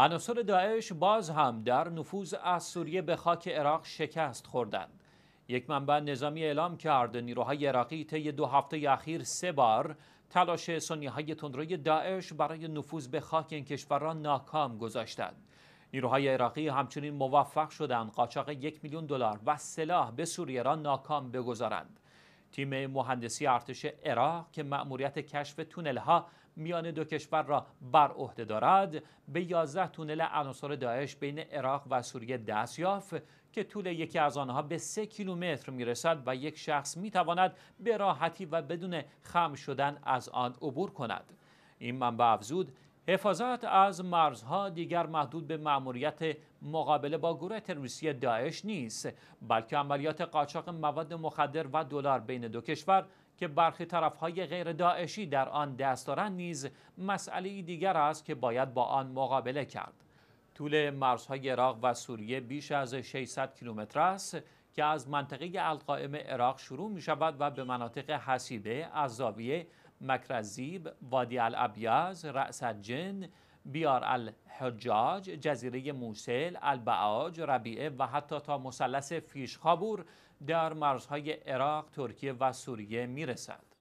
عناصر داعش باز هم در نفوذ از سوریه به خاک عراق شکست خوردند یک منبع نظامی اعلام کرد نیروهای عراقی طی دو هفته اخیر سه بار تلاش سنیهای تندروی داعش برای نفوذ به خاک این کشور را ناکام گذاشتند نیروهای عراقی همچنین موفق شدند قاچاق یک میلیون دلار و سلاح به سوریه را ناکام بگذارند تیم مهندسی ارتش عراق که مأموریت کشف تونل ها میان دو کشور را بر عهده دارد به 11 تونل عناصر داعش بین عراق و سوریه دست یافت که طول یکی از آنها به سه کیلومتر میرسد و یک شخص میتواند به راحتی و بدون خم شدن از آن عبور کند این منبع افزود حفاظت از مرزها دیگر محدود به مأموریت مقابله با گروه تروریستی داعش نیست بلکه عملیات قاچاق مواد مخدر و دلار بین دو کشور که برخی طرفهای غیر داعشی در آن دست دارند نیز مسئله دیگر است که باید با آن مقابله کرد طول مرزهای عراق و سوریه بیش از 600 کیلومتر است که از منطقه القائم عراق شروع می شود و به مناطق حسیبه، زاویه مکرزیب، وادی الابیاز، رأس الجن، بیار الحجاج، جزیره موسل، البعاج، ربیعه و حتی تا مثلث فیشخابور در مرزهای عراق، ترکیه و سوریه میرسد.